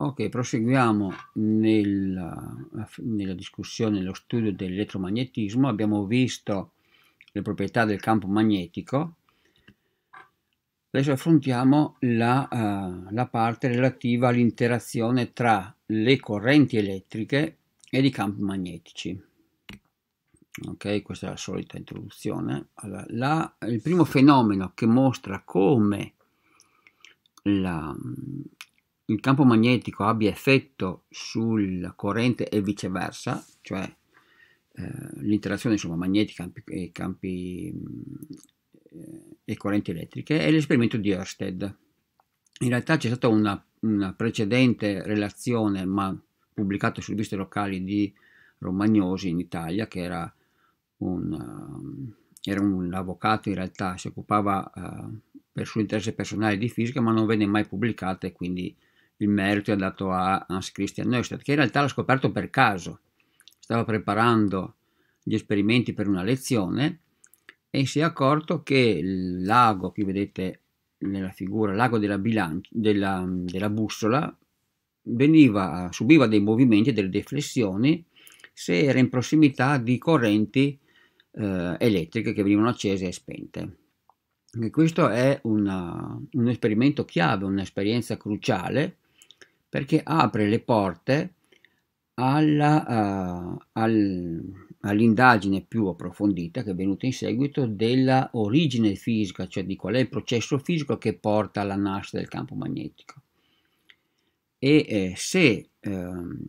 Ok, proseguiamo nella, eh, nella, discussione, nello studio dell'elettromagnetismo. Abbiamo visto le proprietà del campo magnetico. Adesso affrontiamo la, uh, la parte relativa all'interazione tra le correnti elettriche ed i campi magnetici. Ok, questa è la solita introduzione. Allora, la, il primo fenomeno che mostra come la, il campo magnetico abbia effetto sulla corrente e viceversa, cioè eh, l'interazione magnetica e campi eh, e correnti elettriche, è l'esperimento di Ørsted. In realtà c'è stata una, una precedente relazione, ma pubblicata su riviste locali di Romagnosi in Italia, che era un, eh, era un avvocato in realtà, si occupava eh, per suo interesse personale di fisica, ma non venne mai pubblicata e quindi il merito è dato a Hans Christian Neustadt, che in realtà l'ha scoperto per caso. Stava preparando gli esperimenti per una lezione e si è accorto che il lago che vedete nella figura, l'ago della, bilancia, della, della bussola, veniva, subiva dei movimenti delle deflessioni se era in prossimità di correnti eh, elettriche che venivano accese e spente. E questo è una, un esperimento chiave, un'esperienza cruciale perché apre le porte alla, uh, al, all'indagine più approfondita che è venuta in seguito della origine fisica, cioè di qual è il processo fisico che porta alla nascita del campo magnetico. E eh, se ehm,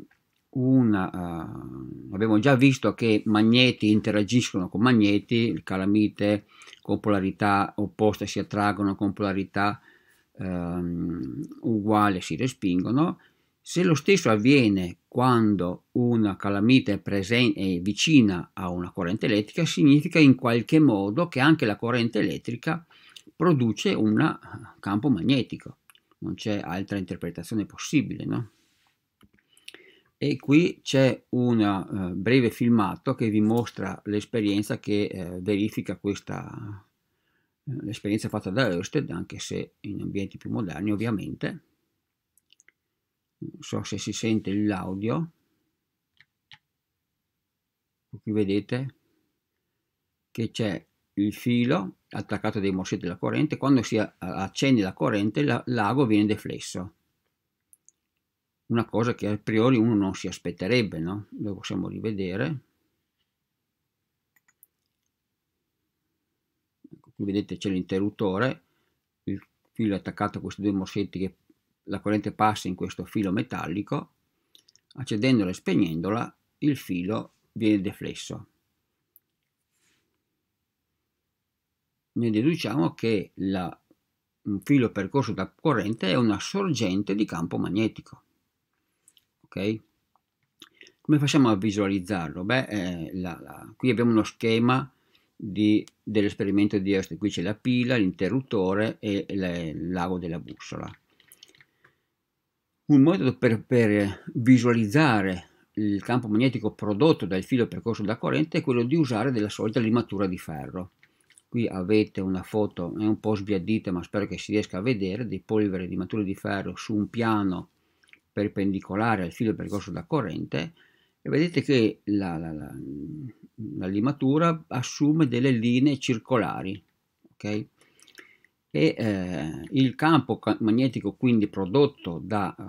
una, uh, abbiamo già visto che magneti interagiscono con magneti, il calamite con polarità opposta si attraggono con polarità ehm, uguale si respingono. Se lo stesso avviene quando una calamita è, presen- è vicina a una corrente elettrica, significa in qualche modo che anche la corrente elettrica produce un campo magnetico. Non c'è altra interpretazione possibile, no? e qui c'è un uh, eh, breve filmato che vi mostra l'esperienza che uh, verifica questa, l'esperienza fatta da Ørsted, anche se in ambienti più moderni ovviamente. Non so se si sente l'audio. Qui vedete che c'è il filo attaccato dei morsetti della corrente. Quando si accende la corrente l'ago viene deflesso. Una cosa che a priori uno non si aspetterebbe, no? Lo possiamo rivedere. vedete c'è l'interruttore, il filo è attaccato a questi due morsetti che la corrente passa in questo filo metallico, accendendola e spegnendola il filo viene deflesso. Ne deduciamo che la, un filo percorso da corrente è una sorgente di campo magnetico. Ok? Come facciamo a visualizzarlo? Beh, eh, la, la, qui abbiamo uno schema di, dell'esperimento di Austin. Qui c'è la pila, l'interruttore e l'ago della bussola. Un metodo per, per visualizzare il campo magnetico prodotto dal filo percorso da corrente è quello di usare della solita limatura di ferro. Qui avete una foto, è un po' sbiadita ma spero che si riesca a vedere, di polvere di matura di ferro su un piano perpendicolare al filo percorso da corrente e vedete che la, la, la, la limatura assume delle linee circolari ok e eh, il campo magnetico quindi prodotto da eh,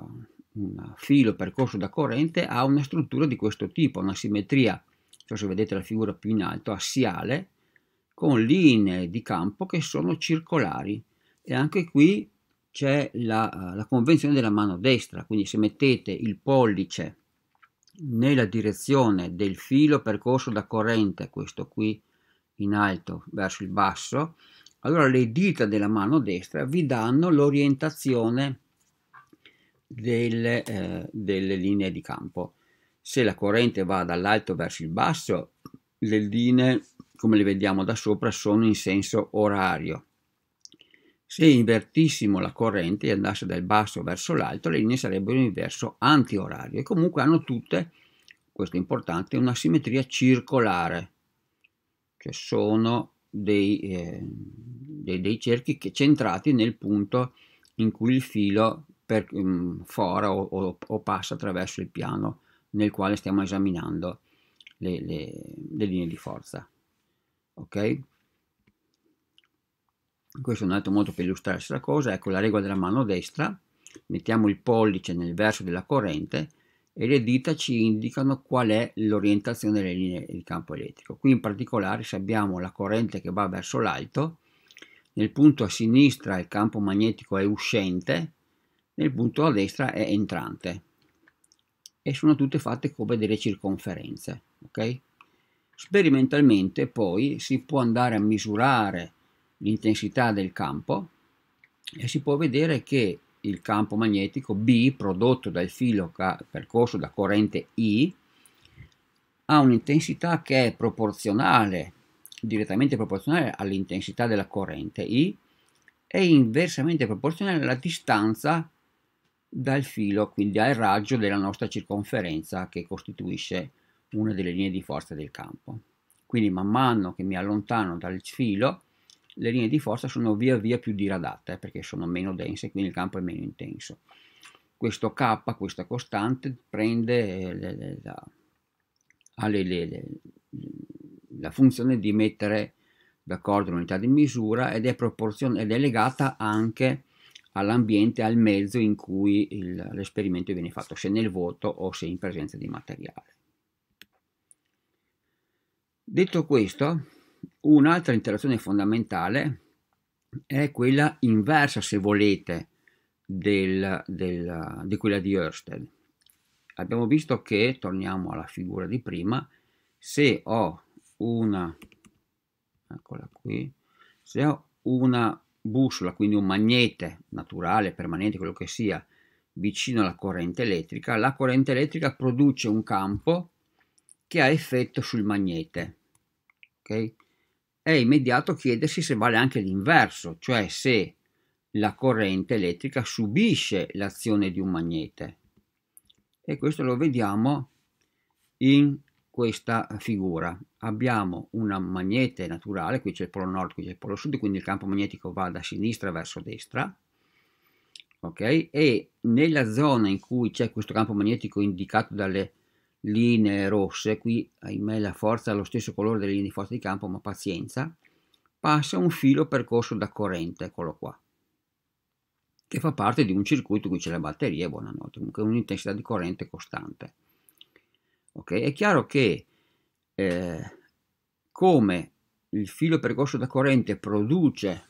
un filo percorso da corrente ha una struttura di questo tipo, una simmetria, cioè se vedete la figura più in alto, assiale, con linee di campo che sono circolari e anche qui c'è la, la convenzione della mano destra, quindi se mettete il pollice nella direzione del filo percorso da corrente, questo qui in alto verso il basso, allora le dita della mano destra vi danno l'orientazione delle, eh, delle linee di campo. Se la corrente va dall'alto verso il basso, le linee, come le vediamo da sopra, sono in senso orario se invertissimo la corrente e andasse dal basso verso l'alto, le linee sarebbero in verso antiorario e comunque hanno tutte, questo è importante, una simmetria circolare, cioè sono dei, eh, dei, dei cerchi che, centrati nel punto in cui il filo per, um, fora o, o, o, passa attraverso il piano nel quale stiamo esaminando le, le, le linee di forza. Okay? questo è un altro modo per illustrare la cosa, ecco la regola della mano destra, mettiamo il pollice nel verso della corrente e le dita ci indicano qual è l'orientazione delle linee di campo elettrico. Qui in particolare se abbiamo la corrente che va verso l'alto, nel punto a sinistra il campo magnetico è uscente, nel punto a destra è entrante e sono tutte fatte come delle circonferenze. Okay? Sperimentalmente poi si può andare a misurare l'intensità del campo e si può vedere che il campo magnetico B prodotto dal filo percorso da corrente I ha un'intensità che è proporzionale, direttamente proporzionale all'intensità della corrente I e inversamente proporzionale alla distanza dal filo, quindi al raggio della nostra circonferenza che costituisce una delle linee di forza del campo. Quindi man mano che mi allontano dal filo le linee di forza sono via via più diradate perché sono meno dense, quindi il campo è meno intenso. Questo K, questa costante, prende eh, le, la, le, la funzione di mettere d'accordo l'unità di misura ed è, ed è legata anche all'ambiente, al mezzo in cui l'esperimento viene fatto, se nel vuoto o se in presenza di materiale. Detto questo, Un'altra interazione fondamentale è quella inversa, se volete, del, del, di quella di Ørsted. Abbiamo visto che, torniamo alla figura di prima, se ho una, eccola qui, se ho una bussola, quindi un magnete naturale, permanente, quello che sia, vicino alla corrente elettrica, la corrente elettrica produce un campo che ha effetto sul magnete. Okay? è immediato chiedersi se vale anche l'inverso, cioè se la corrente elettrica subisce l'azione di un magnete. E questo lo vediamo in questa figura. Abbiamo un magnete naturale, qui c'è il polo nord, qui c'è il polo sud, quindi il campo magnetico va da sinistra verso destra, ok? E nella zona in cui c'è questo campo magnetico indicato dalle linee rosse, qui ahimè la forza ha lo stesso colore delle linee di forza di campo, ma pazienza, passa un filo percorso da corrente, eccolo qua, che fa parte di un circuito in cui c'è la batteria, buonanotte, comunque un'intensità di corrente costante. Ok, è chiaro che eh, come il filo percorso da corrente produce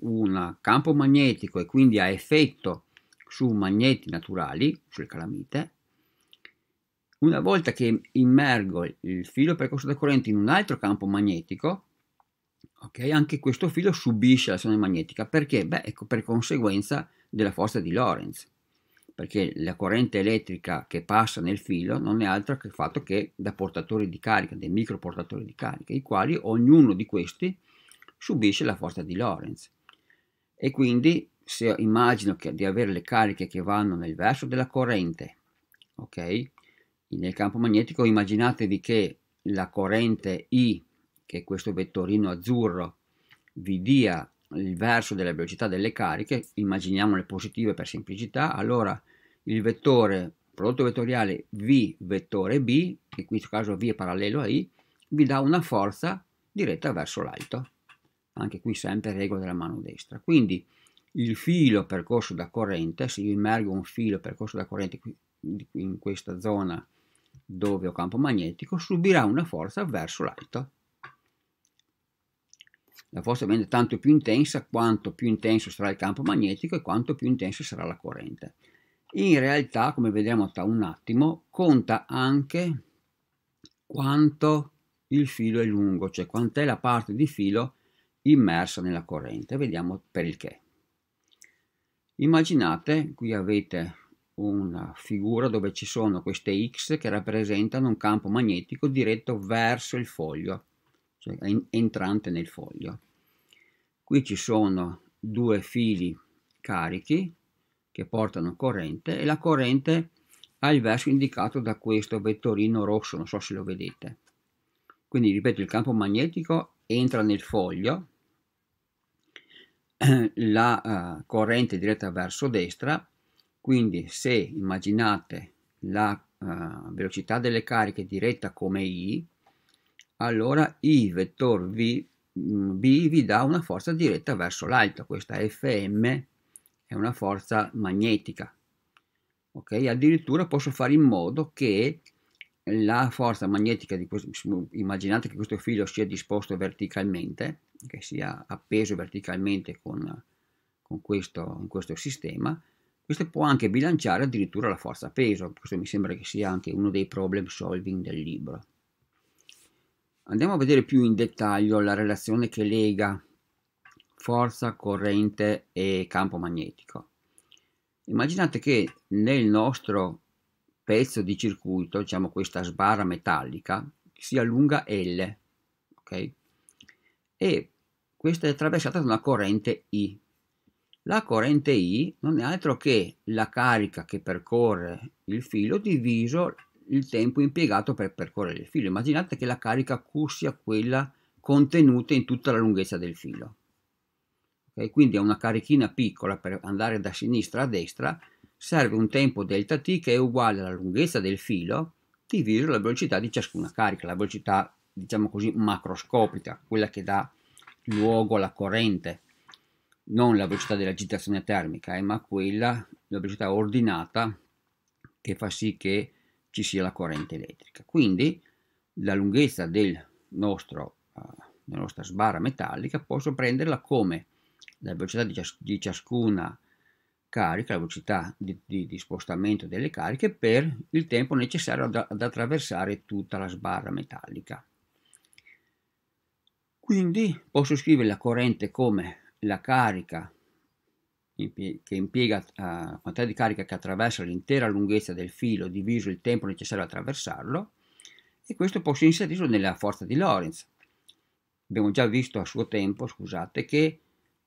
un campo magnetico e quindi ha effetto su magneti naturali, sulle calamite, una volta che immergo il filo percorso da corrente in un altro campo magnetico, okay, anche questo filo subisce l'azione magnetica. Perché? Beh, ecco, per conseguenza della forza di Lorentz. Perché la corrente elettrica che passa nel filo non è altro che il fatto che da portatori di carica, dei microportatori di carica, i quali ognuno di questi subisce la forza di Lorentz. E quindi se immagino che, di avere le cariche che vanno nel verso della corrente, ok? Nel campo magnetico immaginatevi che la corrente I, che è questo vettorino azzurro, vi dia il verso della velocità delle cariche, immaginiamole positive per semplicità, allora il vettore prodotto vettoriale V vettore B, che in questo caso V è parallelo a I, vi dà una forza diretta verso l'alto. Anche qui sempre regola della mano destra. Quindi il filo percorso da corrente, se io immergo un filo percorso da corrente in questa zona dove ho campo magnetico subirà una forza verso l'alto. La forza viene tanto più intensa quanto più intenso sarà il campo magnetico e quanto più intensa sarà la corrente. In realtà, come vedremo tra un attimo, conta anche quanto il filo è lungo, cioè quant'è la parte di filo immersa nella corrente. Vediamo perché. Immaginate, qui avete una figura dove ci sono queste X che rappresentano un campo magnetico diretto verso il foglio, cioè entrante nel foglio. Qui ci sono due fili carichi che portano corrente e la corrente ha il verso indicato da questo vettorino rosso, non so se lo vedete. Quindi, ripeto, il campo magnetico entra nel foglio, la uh, corrente diretta verso destra quindi se immaginate la uh, velocità delle cariche diretta come I, allora I vettore V, mm, B vi dà una forza diretta verso l'alto, questa Fm è una forza magnetica. Ok, addirittura posso fare in modo che la forza magnetica di questo, immaginate che questo filo sia disposto verticalmente, che sia appeso verticalmente con, con questo, questo sistema, questo può anche bilanciare addirittura la forza peso, questo mi sembra che sia anche uno dei problem solving del libro. Andiamo a vedere più in dettaglio la relazione che lega forza, corrente e campo magnetico. Immaginate che nel nostro pezzo di circuito, diciamo questa sbarra metallica, sia lunga L, ok? E questa è attraversata da una corrente I. La corrente I non è altro che la carica che percorre il filo diviso il tempo impiegato per percorrere il filo. Immaginate che la carica Q sia quella contenuta in tutta la lunghezza del filo. Okay? Quindi a una carichina piccola per andare da sinistra a destra serve un tempo delta t che è uguale alla lunghezza del filo diviso la velocità di ciascuna carica, la velocità diciamo così macroscopica, quella che dà luogo alla corrente non la velocità dell'agitazione termica, eh, ma quella, la velocità ordinata che fa sì che ci sia la corrente elettrica. Quindi la lunghezza del nostro, uh, della nostra sbarra metallica posso prenderla come la velocità di, cias- di ciascuna carica, la velocità di, di, di, spostamento delle cariche per il tempo necessario ad, ad attraversare tutta la sbarra metallica. Quindi posso scrivere la corrente come la carica che impiega eh, la quantità di carica che attraversa l'intera lunghezza del filo diviso il tempo necessario ad attraversarlo e questo può essere inserito nella forza di Lorentz. Abbiamo già visto a suo tempo, scusate, che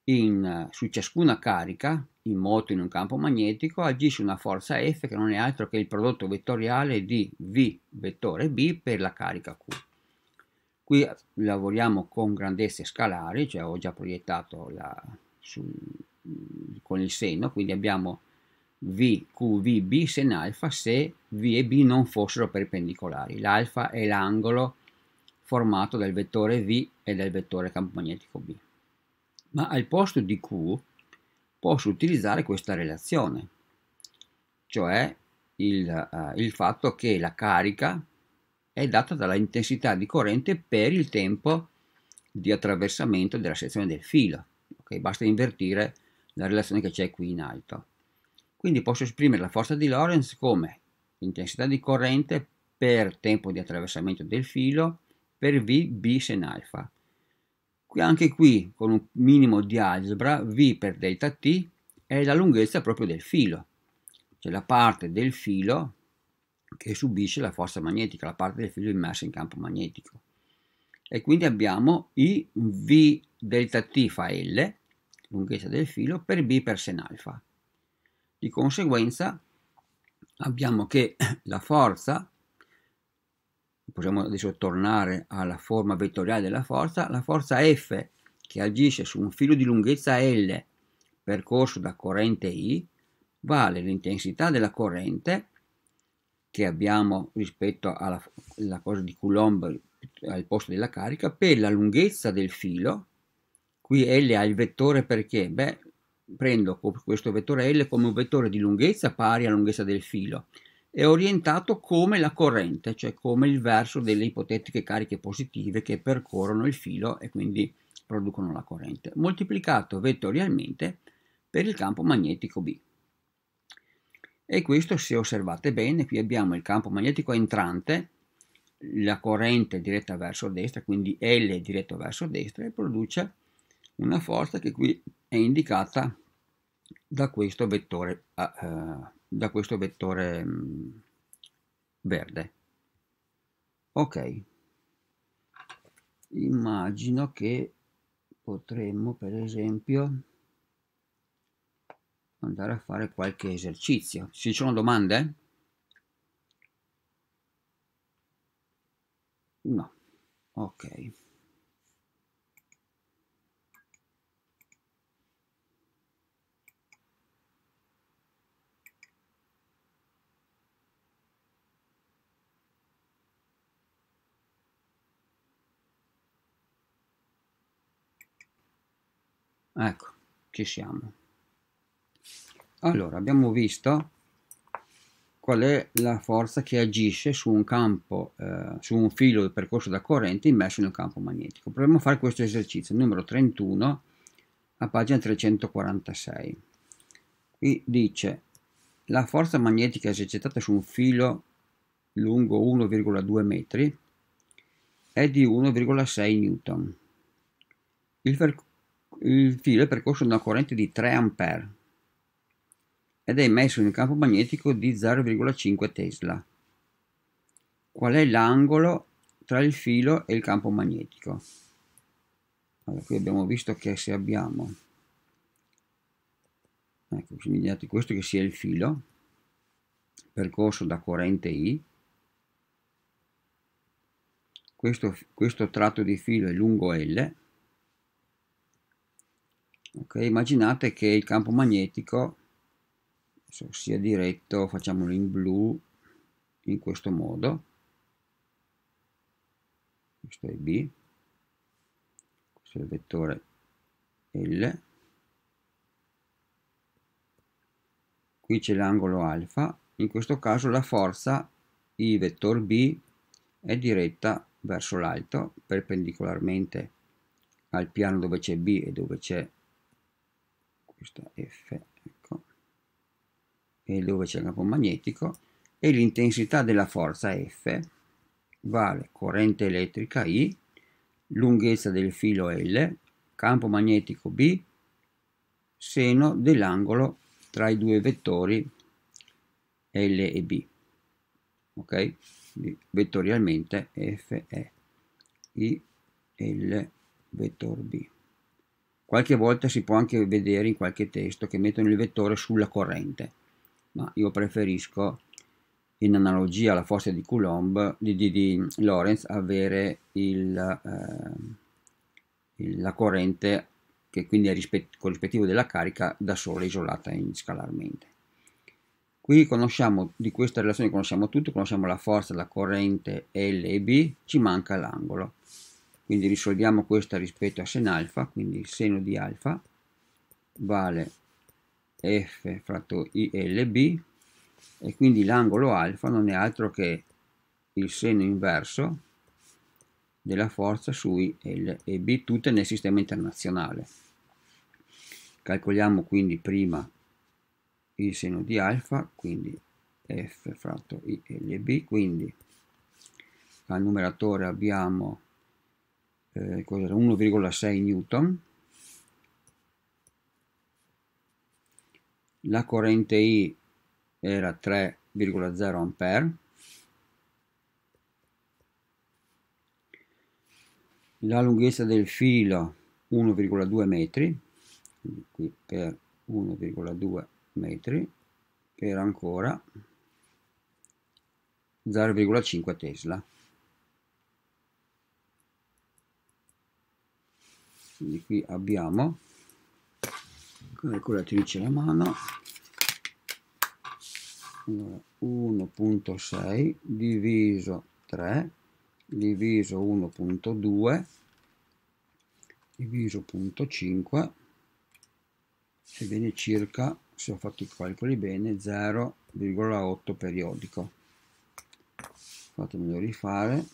in, su ciascuna carica in moto in un campo magnetico agisce una forza F che non è altro che il prodotto vettoriale di V vettore B per la carica Q. Qui lavoriamo con grandezze scalari, cioè ho già proiettato la, sul, con il seno, quindi abbiamo V, Q, V, B sen alfa se V e B non fossero perpendicolari. L'alfa è l'angolo formato dal vettore V e dal vettore campo magnetico B. Ma al posto di Q posso utilizzare questa relazione, cioè il, uh, il fatto che la carica è data dalla intensità di corrente per il tempo di attraversamento della sezione del filo. Okay? Basta invertire la relazione che c'è qui in alto. Quindi posso esprimere la forza di Lorentz come intensità di corrente per tempo di attraversamento del filo per V B sen alfa. Qui, anche qui con un minimo di algebra V per delta T è la lunghezza proprio del filo, cioè la parte del filo che subisce la forza magnetica, la parte del filo immersa in campo magnetico. E quindi abbiamo I V delta T fa L, lunghezza del filo, per B per sen alfa. Di conseguenza abbiamo che la forza, possiamo adesso tornare alla forma vettoriale della forza, la forza F che agisce su un filo di lunghezza L percorso da corrente I vale l'intensità della corrente che abbiamo rispetto alla cosa di Coulomb al posto della carica per la lunghezza del filo qui L ha il vettore perché? Beh, prendo questo vettore L come un vettore di lunghezza pari alla lunghezza del filo è orientato come la corrente, cioè come il verso delle ipotetiche cariche positive che percorrono il filo e quindi producono la corrente, moltiplicato vettorialmente per il campo magnetico B e questo se osservate bene qui abbiamo il campo magnetico entrante la corrente diretta verso destra quindi L diretto verso destra e produce una forza che qui è indicata da questo vettore, uh, da questo vettore um, verde ok immagino che potremmo per esempio andare a fare qualche esercizio. Ci sono domande? No. Ok. Ecco, ci siamo. Ah. Allora, abbiamo visto qual è la forza che agisce su un campo, eh, su un filo percorso da corrente immerso in un campo magnetico. Proviamo a fare questo esercizio, numero 31, a pagina 346. Qui dice, la forza magnetica esercitata su un filo lungo 1,2 metri è di 1,6 newton. Il, il filo è percorso da una corrente di 3 ampere ed è immesso in campo magnetico di 0,5 Tesla. Qual è l'angolo tra il filo e il campo magnetico? Allora, qui abbiamo visto che se abbiamo ecco, segnati questo che sia il filo percorso da corrente I questo, questo tratto di filo è lungo L ok immaginate che il campo magnetico sia diretto facciamolo in blu in questo modo questo è B questo è il vettore L qui c'è l'angolo alfa in questo caso la forza I vettore B è diretta verso l'alto perpendicolarmente al piano dove c'è B e dove c'è questa F quindi dove c'è il campo magnetico, e l'intensità della forza F vale corrente elettrica I, lunghezza del filo L, campo magnetico B, seno dell'angolo tra i due vettori L e B. Ok? vettorialmente F è I L vettor B. Qualche volta si può anche vedere in qualche testo che mettono il vettore sulla corrente ma io preferisco in analogia alla forza di Coulomb di, di, di Lorentz avere il, eh, la corrente che quindi è rispett- corrispettivo della carica da sola isolata in scalarmente. Qui conosciamo di questa relazione conosciamo tutto, conosciamo la forza, la corrente L e B, ci manca l'angolo. Quindi risolviamo questa rispetto a sen alfa, quindi il seno di alfa vale F fratto ILB e quindi l'angolo alfa non è altro che il seno inverso della forza su IL e B tutte nel sistema internazionale. Calcoliamo quindi prima il seno di alfa, quindi F fratto ILB, quindi al numeratore abbiamo eh, 1,6 newton la corrente I era 3,0 A, la lunghezza del filo 1,2 metri, qui per 1,2 metri, era ancora 0,5 Tesla. Quindi qui abbiamo con ecco, ecco la calcolatrice la mano 1.6 diviso 3 diviso 1.2 diviso 0.5 e viene circa se ho fatto i calcoli bene 0,8 periodico fatemelo rifare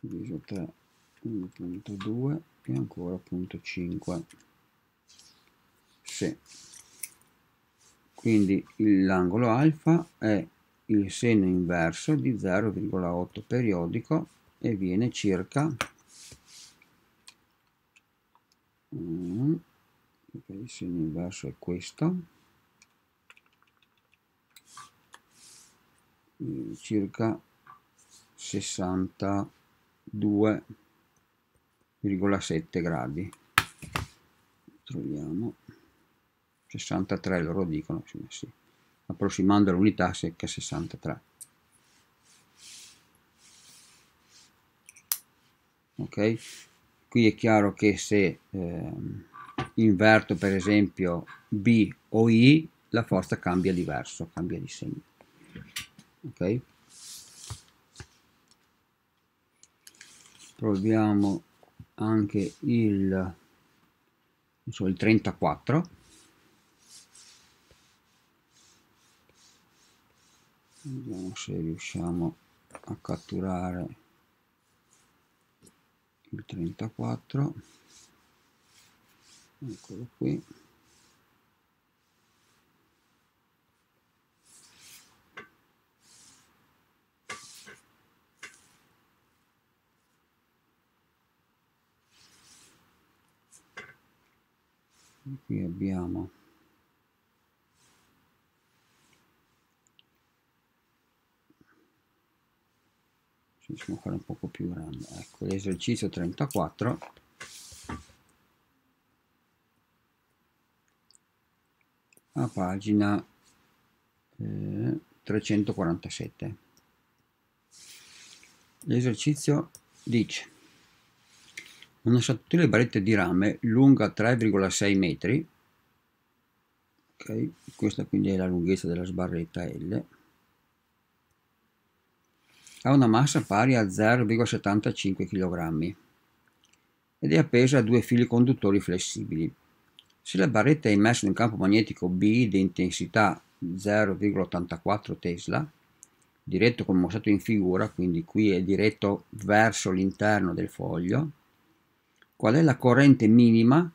diviso 3 1.2 e ancora 0.5 S quindi l'angolo alfa è il seno inverso di 0,8 periodico e viene circa mm, il seno inverso è questo circa 62,7 gradi troviamo 63 loro dicono, sì, approssimando l'unità secca 63. Ok? Qui è chiaro che se eh, inverto per esempio B o I, la forza cambia diverso, cambia di segno. Ok? Proviamo anche il, so, il 34 se riusciamo a catturare il 34 eccolo qui e qui abbiamo riusciamo fare un poco più grande ecco l'esercizio 34 a pagina eh, 347 l'esercizio dice una sottile barretta di rame lunga 3,6 metri ok questa quindi è la lunghezza della sbarretta L ha una massa pari a 0,75 kg ed è appesa a due fili conduttori flessibili. Se la barretta è immersa in un campo magnetico B di intensità 0,84 Tesla, diretto come mostrato in figura, quindi qui è diretto verso l'interno del foglio, qual è la corrente minima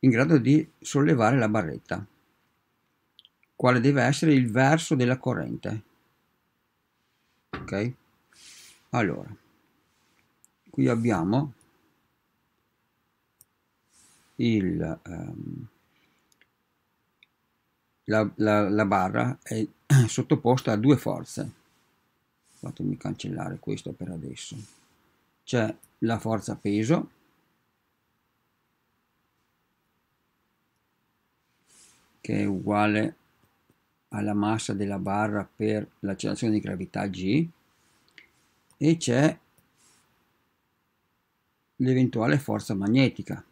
in grado di sollevare la barretta? quale deve essere il verso della corrente ok allora qui abbiamo il um, la, la, la, barra è sottoposta a due forze fatemi cancellare questo per adesso c'è la forza peso che è uguale alla massa della barra per l'accelerazione di gravità g e c'è l'eventuale forza magnetica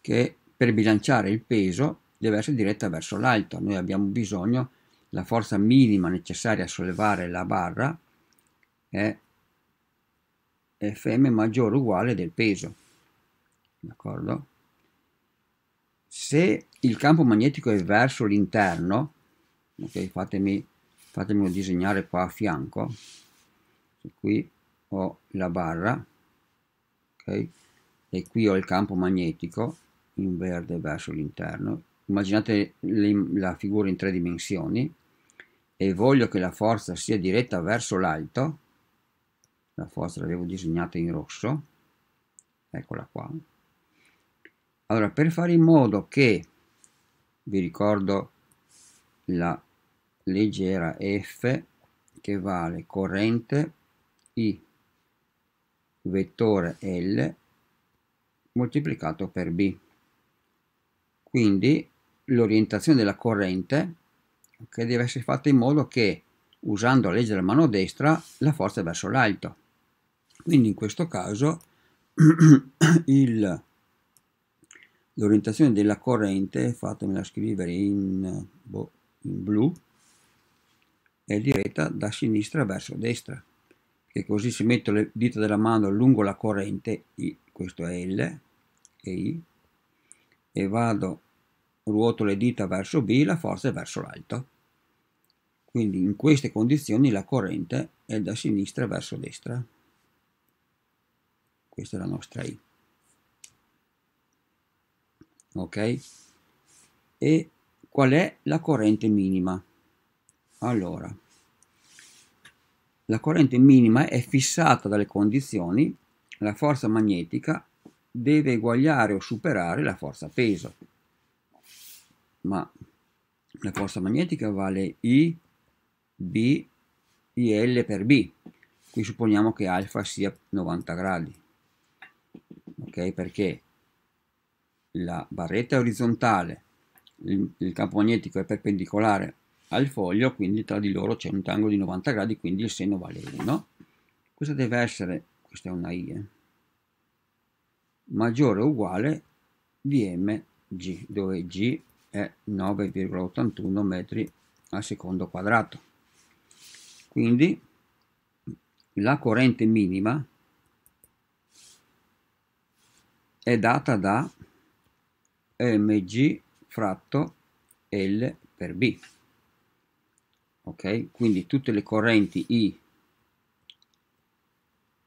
che per bilanciare il peso deve essere diretta verso l'alto. Noi abbiamo bisogno, la forza minima necessaria a sollevare la barra è fm maggiore o uguale del peso. D'accordo? se il campo magnetico è verso l'interno, ok, fatemi, fatemelo disegnare qua a fianco, qui ho la barra, ok, e qui ho il campo magnetico in verde verso l'interno, immaginate la figura in tre dimensioni, e voglio che la forza sia diretta verso l'alto, la forza l'avevo disegnata in rosso, eccola qua, allora, per fare in modo che, vi ricordo la leggera F che vale corrente I vettore L moltiplicato per B. Quindi l'orientazione della corrente che deve essere fatta in modo che usando la legge della mano destra la forza è verso l'alto. Quindi in questo caso il l'orientazione della corrente, fatemela scrivere in, boh, in blu, è diretta da sinistra verso destra, che così se metto le dita della mano lungo la corrente, I, questo è L e I, e vado, ruoto le dita verso B, la forza è verso l'alto. Quindi in queste condizioni la corrente è da sinistra verso destra. Questa è la nostra I ok e qual è la corrente minima allora la corrente minima è fissata dalle condizioni la forza magnetica deve eguagliare o superare la forza peso ma la forza magnetica vale I, B, IL per B. Qui supponiamo che alfa sia 90 gradi, ok? Perché la barretta è orizzontale, il, il campo magnetico è perpendicolare al foglio, quindi tra di loro c'è un triangolo di 90 gradi, quindi il seno vale 1. Questa deve essere, questa è una I, eh, maggiore o uguale di mg, dove g è 9,81 metri al secondo quadrato. Quindi la corrente minima è data da mg fratto L per B. Ok? Quindi tutte le correnti I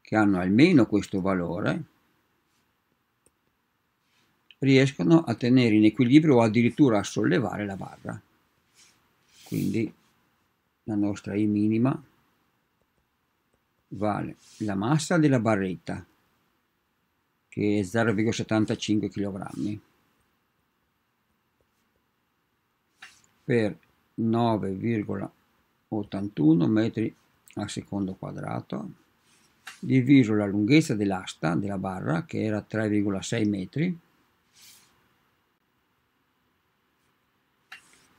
che hanno almeno questo valore riescono a tenere in equilibrio o addirittura a sollevare la barra. Quindi la nostra I minima vale la massa della barretta che è 0,75 kg per 9,81 metri al secondo quadrato, diviso la lunghezza dell'asta della barra che era 3,6 metri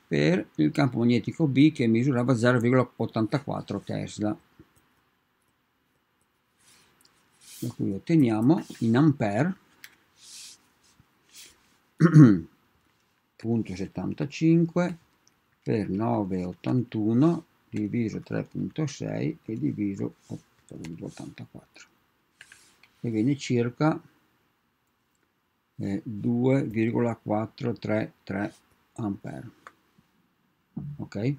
per il campo magnetico B che misurava 0,84 Tesla da cui otteniamo in ampere 0,75 per 9,81 diviso 3.6 e diviso 8.84 e viene circa 2,433 eh, ampere ok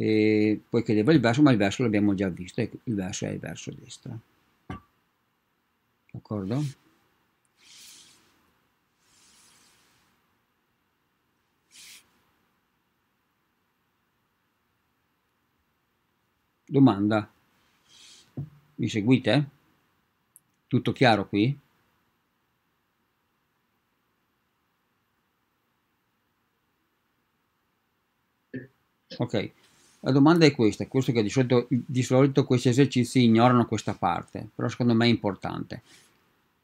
e poi chiedeva il verso ma il verso l'abbiamo già visto il verso è il verso destra. d'accordo Domanda. Mi seguite? Tutto chiaro qui? Ok, la domanda è questa, questo che di solito, di solito questi esercizi ignorano questa parte, però secondo me è importante.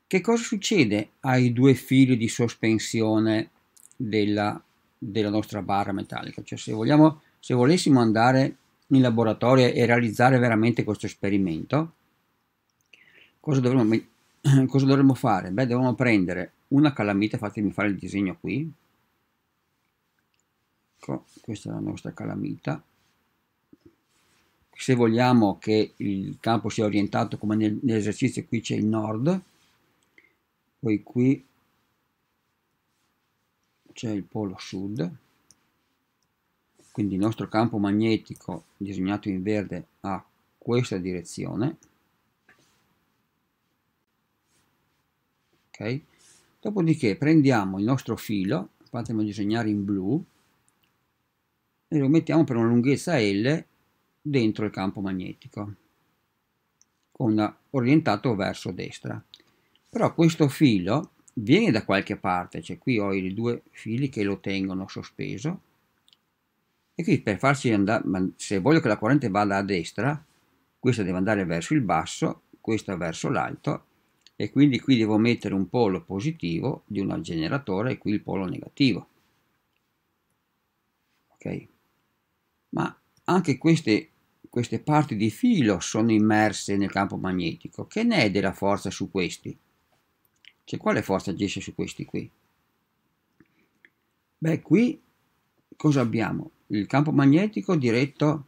Che cosa succede ai due fili di sospensione della, della nostra barra metallica? Cioè se, vogliamo, se volessimo andare in laboratorio e realizzare veramente questo esperimento, cosa dovremmo, cosa dovremmo fare? Beh, dovremmo prendere una calamita, fatemi fare il disegno qui, ecco, questa è la nostra calamita, se vogliamo che il campo sia orientato come nel, nell'esercizio qui c'è il nord, poi qui c'è il polo sud, quindi il nostro campo magnetico disegnato in verde ha questa direzione ok dopodiché prendiamo il nostro filo fatemi disegnare in blu e lo mettiamo per una lunghezza L dentro il campo magnetico con orientato verso destra però questo filo viene da qualche parte cioè qui ho i due fili che lo tengono sospeso e qui per farci andare, se voglio che la corrente vada a destra, questa deve andare verso il basso, questa verso l'alto, e quindi qui devo mettere un polo positivo di un generatore e qui il polo negativo. Ok? Ma anche queste, queste parti di filo sono immerse nel campo magnetico. Che ne è della forza su questi? Cioè, quale forza agisce su questi qui? Beh, qui cosa abbiamo? il campo magnetico diretto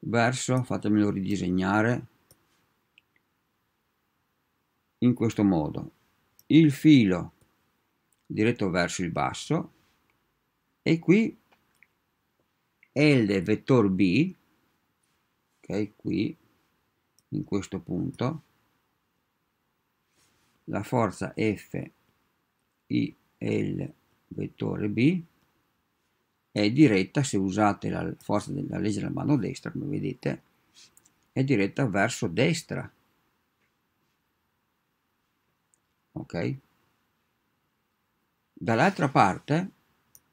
verso, fatemelo ridisegnare, in questo modo, il filo diretto verso il basso e qui L vettore B, ok, qui, in questo punto, la forza F, I, L, vettore B, è diretta, se usate la forza della legge della mano destra, come vedete, è diretta verso destra. Ok? Dall'altra parte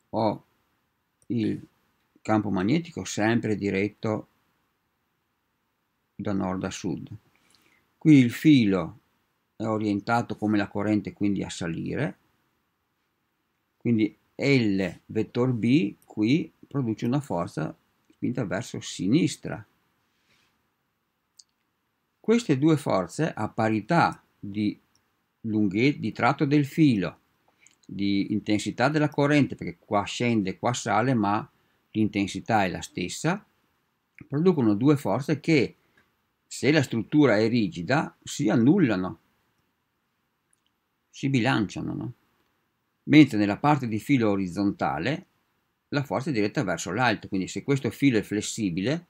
ho il campo magnetico sempre diretto da nord a sud. Qui il filo è orientato come la corrente, quindi a salire. Quindi e il vettore B qui produce una forza spinta verso sinistra. Queste due forze a parità di, lunghe, di tratto del filo, di intensità della corrente, perché qua scende, qua sale, ma l'intensità è la stessa, producono due forze che, se la struttura è rigida, si annullano, si bilanciano. No? mentre nella parte di filo orizzontale la forza è diretta verso l'alto, quindi se questo filo è flessibile,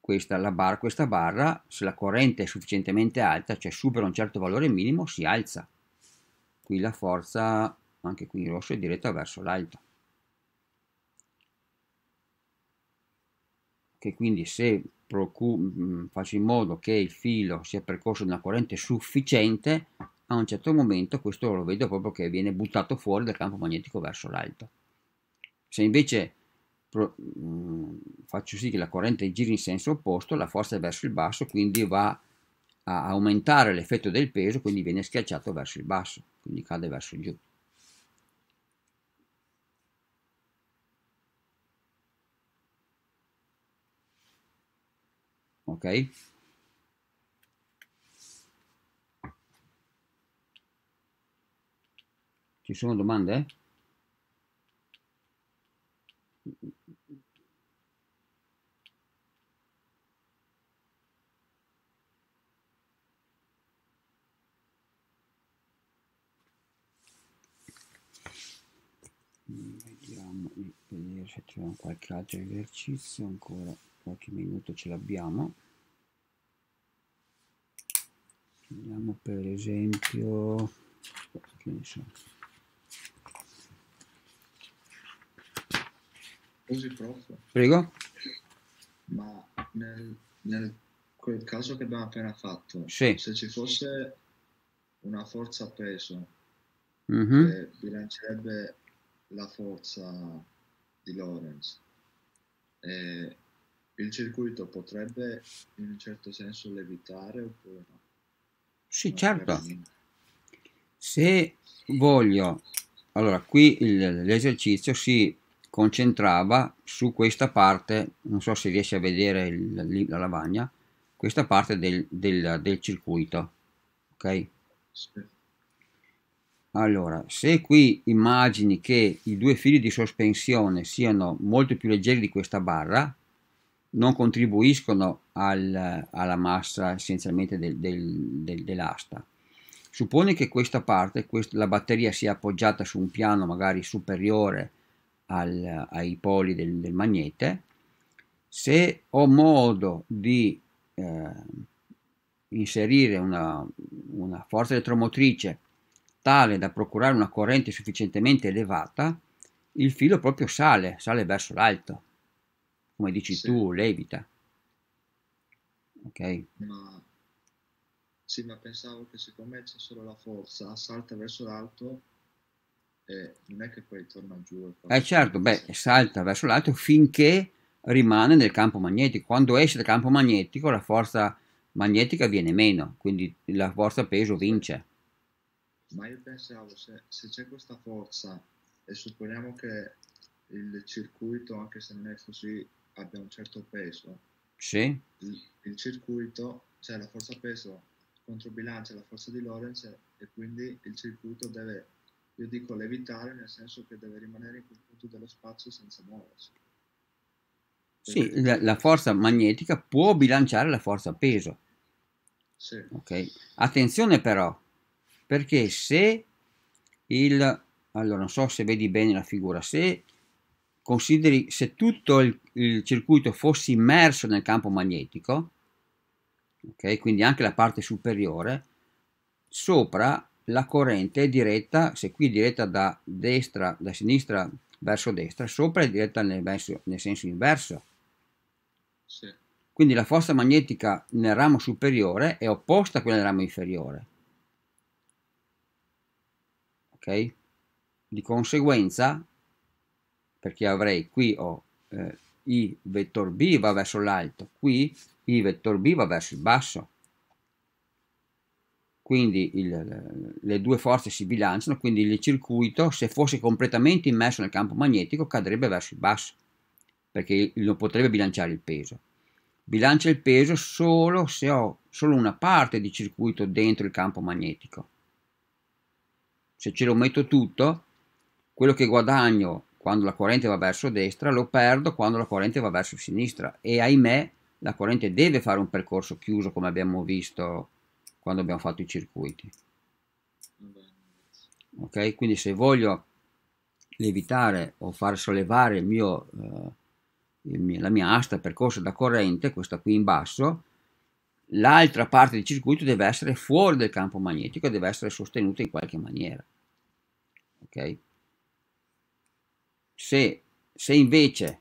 questa, bar, questa barra, se la corrente è sufficientemente alta, cioè supera un certo valore minimo, si alza. Qui la forza, anche qui in rosso, è diretta verso l'alto. Che quindi se mm, faccio in modo che il filo sia percorso da una corrente sufficiente, a un certo momento questo lo vedo proprio che viene buttato fuori dal campo magnetico verso l'alto. Se invece mm, faccio sì che la corrente giri in senso opposto, la forza è verso il basso, quindi va a aumentare l'effetto del peso, quindi viene schiacciato verso il basso, quindi cade verso giù. Ok? Ci sono domande? Vediamo di vedere se troviamo qualche altro esercizio, ancora qualche minuto ce l'abbiamo. Andiamo per esempio... Che ne so. così prof. Prego. Ma nel, nel, quel caso che abbiamo appena fatto, sì. se ci fosse una forza peso mm-hmm. che bilancierebbe la forza di Lawrence, eh, il circuito potrebbe in un certo senso levitare oppure no? Sì, certo. Se voglio, allora qui il, l'esercizio si concentrava su questa parte, non so se riesci a vedere il, la lavagna, questa parte del, del, del circuito, ok? Sì. Allora, se qui immagini che i due fili di sospensione siano molto più leggeri di questa barra, non contribuiscono al, alla massa essenzialmente del, dell'asta. Supponi che questa parte, quest la batteria sia appoggiata su un piano magari superiore al, ai poli del, del, magnete, se ho modo di eh, inserire una, una forza elettromotrice tale da procurare una corrente sufficientemente elevata, il filo proprio sale, sale verso l'alto, come dici sì. tu, levita. Ok? Ma... Sì, ma pensavo che siccome c'è solo la forza, salta verso l'alto eh, non è che poi torna giù. Eh certo, beh, salta verso l'alto finché rimane nel campo magnetico. Quando esce dal campo magnetico la forza magnetica viene meno, quindi la forza peso vince. Ma io pensavo, se, se c'è questa forza e supponiamo che il circuito, anche se non è così, abbia un certo peso, sì. il, il circuito, cioè la forza peso controbilancia la forza di Lorentz e quindi il circuito deve io dico levitare nel senso che deve rimanere in quel punto dello spazio senza muoversi. Perché sì, la, la, forza magnetica può bilanciare la forza peso. Sì. Okay. Attenzione però, perché se il... Allora, non so se vedi bene la figura, se consideri, se tutto il, il circuito fosse immerso nel campo magnetico, ok, quindi anche la parte superiore, sopra la corrente è diretta, se qui è diretta da destra, da sinistra verso destra, sopra è diretta nel, verso, nel senso inverso. Sì. Quindi la forza magnetica nel ramo superiore è opposta a quella del ramo inferiore. Ok? Di conseguenza, perché avrei qui ho eh, I vettor B va verso l'alto, qui I vettor B va verso il basso quindi il, le due forze si bilanciano, quindi il circuito se fosse completamente immerso nel campo magnetico cadrebbe verso il basso, perché non potrebbe bilanciare il peso. Bilancia il peso solo se ho solo una parte di circuito dentro il campo magnetico. Se ce lo metto tutto, quello che guadagno quando la corrente va verso destra lo perdo quando la corrente va verso sinistra e ahimè la corrente deve fare un percorso chiuso come abbiamo visto quando abbiamo fatto i circuiti ok quindi se voglio levitare o far sollevare il mio, eh, il mio, la mia asta percorsa da corrente questa qui in basso l'altra parte del circuito deve essere fuori del campo magnetico e deve essere sostenuta in qualche maniera ok se, se invece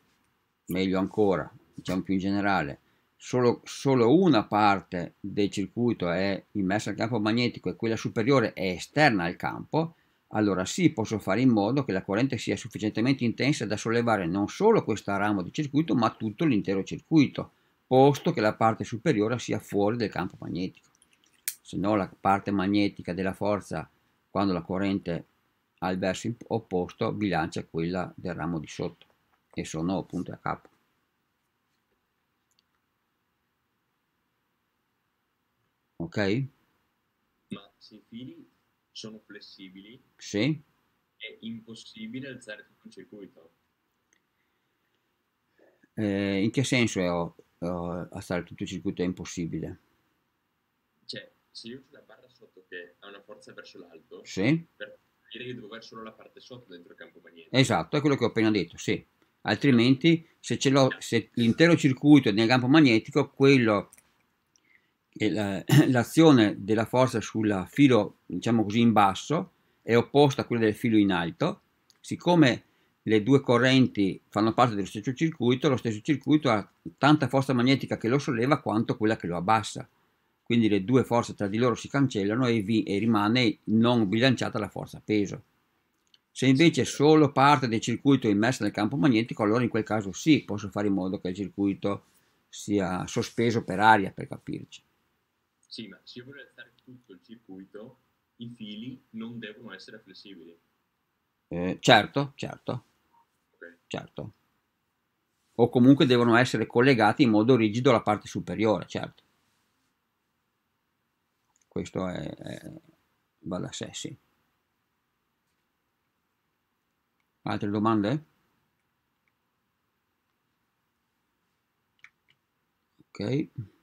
meglio ancora diciamo più in generale solo, solo una parte del circuito è immessa al campo magnetico e quella superiore è esterna al campo, allora sì, posso fare in modo che la corrente sia sufficientemente intensa da sollevare non solo questo ramo di circuito, ma tutto l'intero circuito, posto che la parte superiore sia fuori del campo magnetico. Se no la parte magnetica della forza, quando la corrente ha il verso opposto, bilancia quella del ramo di sotto, e sono appunto a capo. Ok? Ma se i fili sono flessibili, Sì. è impossibile alzare tutto il circuito. Eh, in che senso è oh, eh, alzare tutto il circuito è impossibile? Cioè, se io ho la barra sotto che ha una forza verso l'alto, Sì? per dire che devo avere solo la parte sotto dentro il campo magnetico. Esatto, è quello che ho appena detto, sì. Altrimenti, se, ce l'ho- se l'intero circuito è nel campo magnetico, quello la, l'azione della forza sul filo, diciamo così, in basso è opposta a quella del filo in alto. Siccome le due correnti fanno parte dello stesso circuito, lo stesso circuito ha tanta forza magnetica che lo solleva quanto quella che lo abbassa. Quindi le due forze tra di loro si cancellano e, vi, e rimane non bilanciata la forza peso. Se invece solo parte del circuito è immersa nel campo magnetico, allora in quel caso sì, posso fare in modo che il circuito sia sospeso per aria, per capirci. Sì, ma se io voglio alzare tutto il circuito, i fili non devono essere flessibili. Eh, certo, certo. Okay. Certo. O comunque devono essere collegati in modo rigido alla parte superiore, certo. Questo è, è va da sé, sì. Altre domande? Ok.